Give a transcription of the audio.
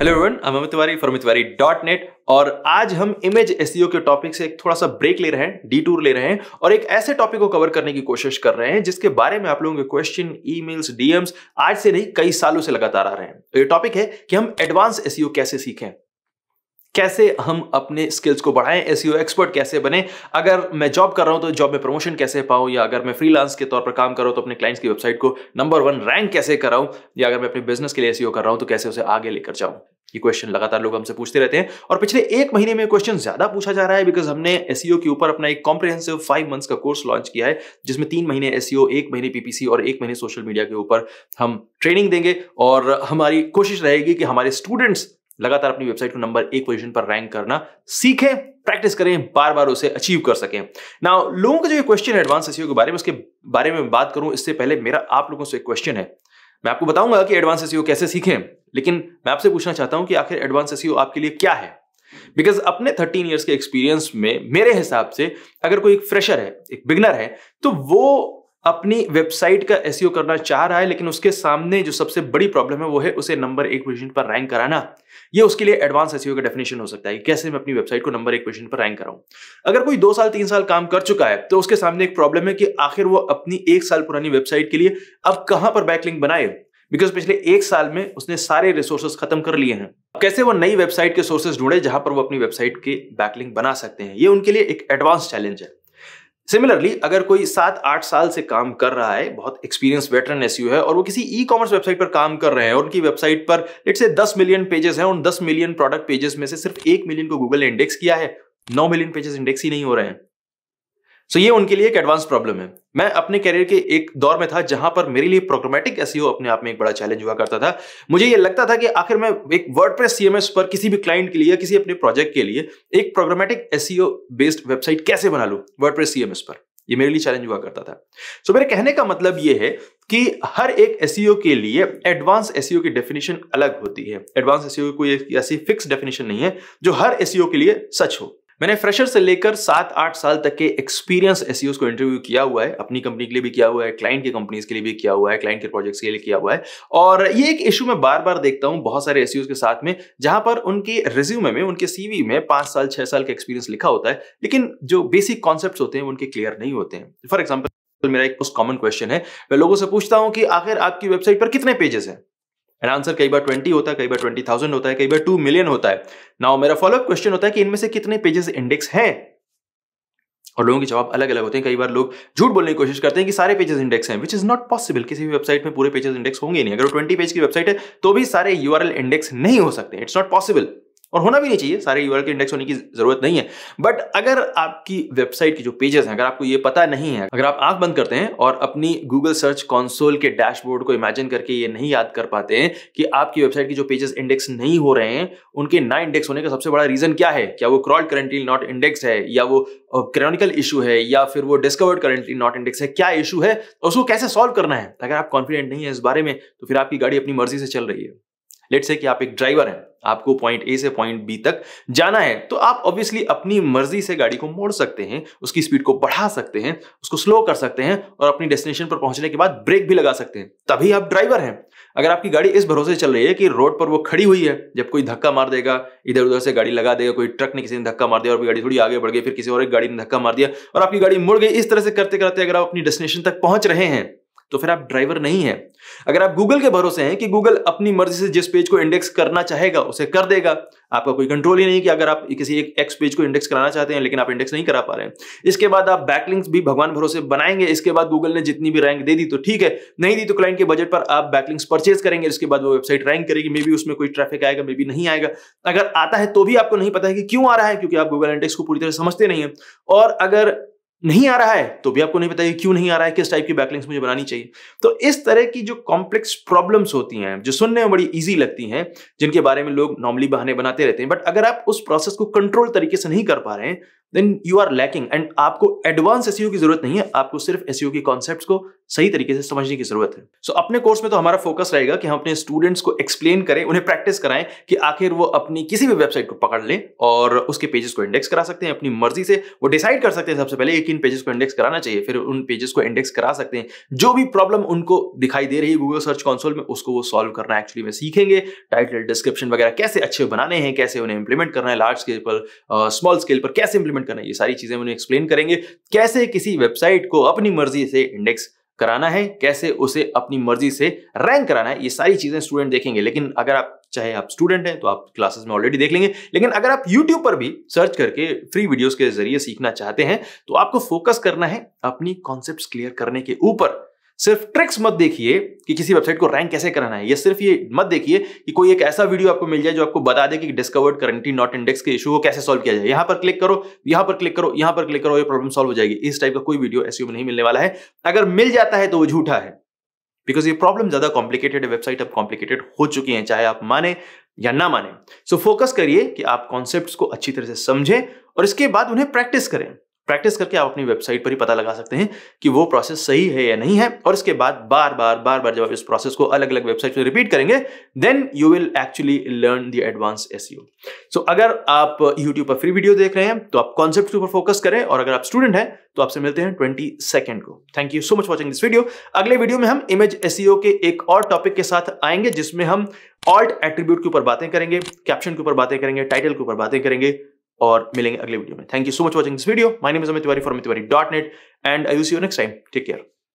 hello everyone हम Amit Tiwari from Tiwari dot net और आज हम इमेज एस e के टॉपिक से एक थोड़ा सा ब्रेक ले रहे हैं डी टूर ले रहे हैं और एक ऐसे टॉपिक को कवर करने की कोशिश कर रहे हैं जिसके बारे में आप लोगों के क्वेश्चन ईमेल्स डीएम्स आज से नहीं कई सालों से लगातार आ रहे हैं तो ये टॉपिक है कि हम एडवांस एस e कैसे सीखें कैसे हम अपने स्किल्स को बढ़ाएं एस एक्सपर्ट e कैसे बने अगर मैं जॉब कर रहा हूं तो जॉब में प्रमोशन कैसे पाऊं या अगर मैं फ्रीलांस के तौर पर काम कर रहा हूं तो अपने क्लाइंट्स की वेबसाइट को नंबर वन रैंक कैसे कराऊं या अगर मैं अपने बिजनेस के लिए एस e कर रहा हूं तो कैसे उसे आगे लेकर जाऊं ये क्वेश्चन लगातार लोग हमसे पूछते रहते हैं और पिछले एक महीने में क्वेश्चन ज्यादा पूछा जा रहा है बिकॉज हमने एस e के ऊपर अपना एक कॉम्प्रिहेंसिव फाइव मंथ्स का कोर्स लॉन्च किया है जिसमें तीन महीने एस एक महीने पीपीसी और एक महीने सोशल मीडिया के ऊपर हम ट्रेनिंग देंगे और हमारी कोशिश रहेगी कि हमारे स्टूडेंट्स लगातार अपनी वेबसाइट को नंबर एक पोजीशन पर रैंक करना सीखें प्रैक्टिस करें बार बार उसे अचीव कर सकें ना लोगों का जो क्वेश्चन है एडवांस एसईओ के बारे में उसके बारे में बात करूं इससे पहले मेरा आप लोगों से क्वेश्चन है मैं आपको बताऊंगा कि एडवांस एसईओ कैसे सीखें लेकिन मैं आपसे पूछना चाहता हूं कि आखिर एडवांस एसईओ आपके लिए क्या है बिकॉज अपने थर्टीन ईयर्स के एक्सपीरियंस में मेरे हिसाब से अगर कोई एक फ्रेशर है एक बिगनर है तो वो अपनी वेबसाइट का एस e करना चाह रहा है लेकिन उसके सामने जो सबसे बड़ी प्रॉब्लम है वो है उसे नंबर एक पोजिशन पर रैंक कराना ये उसके लिए एडवांस एस e का डेफिनेशन हो सकता है कैसे मैं अपनी वेबसाइट को नंबर एक पोजिशन पर रैंक कराऊं अगर कोई दो साल तीन साल काम कर चुका है तो उसके सामने एक प्रॉब्लम है कि आखिर वो अपनी एक साल पुरानी वेबसाइट के लिए अब कहां पर बैकलिंग बनाए बिकॉज पिछले एक साल में उसने सारे रिसोर्सेस खत्म कर लिए हैं कैसे वो नई वेबसाइट के सोर्सेज ढूंढे जहां पर वो अपनी वेबसाइट के बैकलिंग बना सकते हैं ये उनके लिए एक एडवांस चैलेंज है सिमिलरली अगर कोई सात आठ साल से काम कर रहा है बहुत एक्सपीरियंस वेटरन एस है और वो किसी ई कॉमर्स वेबसाइट पर काम कर रहे हैं और उनकी वेबसाइट पर लेट से दस मिलियन पेजेस हैं उन दस मिलियन प्रोडक्ट पेजेस में से सिर्फ एक मिलियन को गूगल ने इंडेक्स किया है नौ मिलियन पेजेस इंडेक्स ही नहीं हो रहे हैं सो ये उनके लिए एक एडवांस प्रॉब्लम है मैं अपने करियर के एक दौर में था जहां पर मेरे लिए प्रोग्रामेटिक एस e अपने आप में एक बड़ा चैलेंज हुआ करता था मुझे ये लगता था कि आखिर मैं एक वर्ड प्रेस सीएमएस पर किसी भी क्लाइंट के लिए या किसी अपने प्रोजेक्ट के लिए एक प्रोग्रामेटिक एस बेस्ड वेबसाइट कैसे बना लू वर्ड प्रेस सीएमएस पर ये मेरे लिए चैलेंज हुआ करता था सो मेरे कहने का मतलब ये है कि हर एक एस e के लिए एडवांस एस e की डेफिनेशन अलग होती है एडवांस एस की कोई ऐसी फिक्स डेफिनेशन नहीं है जो हर एस के लिए सच हो मैंने फ्रेशर से लेकर सात आठ साल तक के एक्सपीरियंस एस e को इंटरव्यू किया हुआ है अपनी कंपनी के लिए भी किया हुआ है क्लाइंट की कंपनीज के लिए भी किया हुआ है क्लाइंट के प्रोजेक्ट्स के लिए किया हुआ है और ये एक इशू मैं बार बार देखता हूँ बहुत सारे एस e के साथ में जहां पर उनके रिज्यूमे में उनके सीवी में पांच साल छह साल का एक्सपीरियंस लिखा होता है लेकिन जो बेसिक कॉन्सेप्ट होते हैं उनके क्लियर नहीं होते हैं फॉर एग्जाम्पल मेरा एक मोस्ट कॉमन क्वेश्चन है मैं लोगों से पूछता हूँ कि आखिर आपकी वेबसाइट पर कितने पेजेस हैं एंड आंसर कई बार ट्वेंटी होता है कई बार ट्वेंटी थाउजेंड होता है कई बार टू मिलियन होता है नाउ मेरा फॉलोअप क्वेश्चन होता है कि इनमें से कितने पेजेस इंडेक्स हैं और लोगों के जवाब अलग अलग होते हैं कई बार लोग झूठ बोलने की कोशिश करते हैं कि सारे पेजेस इंडेक्स हैं विच इज नॉट पॉसिबल किसी भी वेबसाइट में पूरे पेजेस इंडेक्स होंगे नहीं अगर ट्वेंटी पेज की वेबसाइट है तो भी सारे यू इंडेक्स नहीं हो सकते इट्स नॉट पॉसिबल और होना भी नहीं चाहिए सारे यूआरएल के इंडेक्स होने की जरूरत नहीं है बट अगर आपकी वेबसाइट के जो पेजेस हैं अगर आपको ये पता नहीं है अगर आप आंख बंद करते हैं और अपनी गूगल सर्च कॉन्सोल के डैशबोर्ड को इमेजिन करके ये नहीं याद कर पाते हैं कि आपकी वेबसाइट के जो पेजेस इंडेक्स नहीं हो रहे हैं उनके ना इंडेक्स होने का सबसे बड़ा रीजन क्या है क्या वो क्रॉल करेंटली नॉट इंडेक्स है या वो क्रॉनिकल इशू है या फिर वो डिस्कवर्ड करेंटली नॉट इंडेक्स है क्या इशू है और उसको कैसे सॉल्व करना है अगर आप कॉन्फिडेंट नहीं है इस बारे में तो फिर आपकी गाड़ी अपनी मर्जी से चल रही है लेट से कि आप एक ड्राइवर हैं आपको पॉइंट ए से पॉइंट बी तक जाना है तो आप ऑब्वियसली अपनी मर्जी से गाड़ी को मोड़ सकते हैं उसकी स्पीड को बढ़ा सकते हैं उसको स्लो कर सकते हैं और अपनी डेस्टिनेशन पर पहुंचने के बाद ब्रेक भी लगा सकते हैं तभी आप ड्राइवर हैं अगर आपकी गाड़ी इस भरोसे चल रही है कि रोड पर वो खड़ी हुई है जब कोई धक्का मार देगा इधर उधर से गाड़ी लगा देगा कोई ट्रक ने किसी ने धक्का मार दिया और गाड़ी थोड़ी आगे बढ़ गई फिर किसी और एक गाड़ी ने धक्का मार दिया और आपकी गाड़ी मुड़ गई इस तरह से करते करते अगर आप अपनी डेस्टिनेशन तक पहुंच रहे हैं तो फिर आप ड्राइवर नहीं है अगर आप गूगल के भरोसे हैं कि गूगल अपनी मर्जी से जिस पेज को इंडेक्स करना चाहेगा उसे कर देगा आपका कोई कंट्रोल ही नहीं कि अगर आप किसी एक एक्स पेज को इंडेक्स कराना चाहते हैं लेकिन आप इंडेक्स नहीं करा पा रहे हैं इसके बाद आप बैकलिंक्स भी भगवान भरोसे बनाएंगे इसके बाद गूगल ने जितनी भी रैंक दे दी तो ठीक है नहीं दी तो क्लाइंट के बजट पर आप बैकलिंक्स परचेज करेंगे इसके बाद वो वेबसाइट रैंक करेगी मे बी उसमें कोई ट्रैफिक आएगा मे बी नहीं आएगा अगर आता है तो भी आपको नहीं पता है कि क्यों आ रहा है क्योंकि आप गूगल इंडेक्स को पूरी तरह समझते नहीं है और अगर नहीं आ रहा है तो भी आपको नहीं पता क्यों नहीं आ रहा है किस टाइप की बैकलिंग्स मुझे बनानी चाहिए तो इस तरह की जो कॉम्प्लेक्स प्रॉब्लम्स होती हैं जो सुनने में बड़ी इजी लगती हैं जिनके बारे में लोग नॉर्मली बहाने बनाते रहते हैं बट अगर आप उस प्रोसेस को कंट्रोल तरीके से नहीं कर पा रहे हैं then you are lacking and आपको एडवांस एस e की जरूरत नहीं है आपको सिर्फ एस के कॉन्सेप्ट को सही तरीके से समझने की जरूरत है सो so, अपने कोर्स में तो हमारा फोकस रहेगा कि हम अपने स्टूडेंट्स को एक्सप्लेन करें उन्हें प्रैक्टिस कराएं कि आखिर वो अपनी किसी भी वेबसाइट को पकड़ लें और उसके पेजेस को इंडेक्स करा सकते हैं अपनी मर्जी से वो डिसाइड कर सकते हैं सबसे पहले कि इन पेजेस को इंडेक्स कराना चाहिए फिर उन पेजेस को इंडेक्स करा सकते हैं जो भी प्रॉब्लम उनको दिखाई दे रही है गूगल सर्च कॉन्सोल में उसको वो सॉल्व करना एक्चुअली में सीखेंगे टाइटल डिस्क्रिप्शन वगैरह कैसे अच्छे बनाने हैं कैसे उन्हें इंप्लीमेंट करना है लार्ज स्केल पर स्मॉल स्केल पर कैसे इंप्लीमेंट इंप्लीमेंट करना है ये सारी चीज़ें मैंने एक्सप्लेन करेंगे कैसे किसी वेबसाइट को अपनी मर्जी से इंडेक्स कराना है कैसे उसे अपनी मर्जी से रैंक कराना है ये सारी चीज़ें स्टूडेंट देखेंगे लेकिन अगर आप चाहे आप स्टूडेंट हैं तो आप क्लासेस में ऑलरेडी देख लेंगे लेकिन अगर आप यूट्यूब पर भी सर्च करके फ्री वीडियोस के जरिए सीखना चाहते हैं तो आपको फोकस करना है अपनी कॉन्सेप्ट क्लियर करने के ऊपर सिर्फ ट्रिक्स मत देखिए कि किसी वेबसाइट को रैंक कैसे कराना है या सिर्फ ये मत देखिए कि कोई एक ऐसा वीडियो आपको मिल जाए जो आपको बता दे कि डिस्कवर्ड करंटी नॉट इंडेक्स के इशू को कैसे सॉल्व किया जाए यहां पर क्लिक करो यहां पर क्लिक करो यहां पर क्लिक करो ये प्रॉब्लम सॉल्व हो जाएगी इस टाइप का कोई वीडियो में नहीं मिलने वाला है अगर मिल जाता है तो वो झूठा है बिकॉज ये प्रॉब्लम ज्यादा कॉम्प्लिकेटेड है वेबसाइट अब कॉम्प्लिकेटेड हो चुकी है चाहे आप माने या ना माने सो फोकस करिए कि आप कॉन्सेप्ट को अच्छी तरह से समझें और इसके बाद उन्हें प्रैक्टिस करें प्रैक्टिस करके आप अपनी वेबसाइट पर ही पता लगा सकते हैं कि वो प्रोसेस सही है या नहीं है और इसके बाद बार बार बार बार जब आप इस प्रोसेस को अलग अलग वेबसाइट पर रिपीट करेंगे then you will actually learn the advance S so अगर आप यूट्यूब पर फ्री वीडियो देख रहे हैं तो आप कॉन्सेप्ट के ऊपर फोकस करें और अगर आप स्टूडेंट हैं तो आपसे मिलते हैं ट्वेंटी सेकेंड को thank you so much watching this video अगले वीडियो में हम इमेज एस e के एक और टॉपिक के साथ आएंगे जिसमें हम ऑल्ट एट्रीब्यूट के ऊपर बातें करेंगे कैप्शन के ऊपर बातें करेंगे टाइटल के ऊपर बातें करेंगे और मिलेंगे अगले वीडियो में thank you so much watching this video my name is Amit Tiwari Tiwari dot net and I you see you next time take care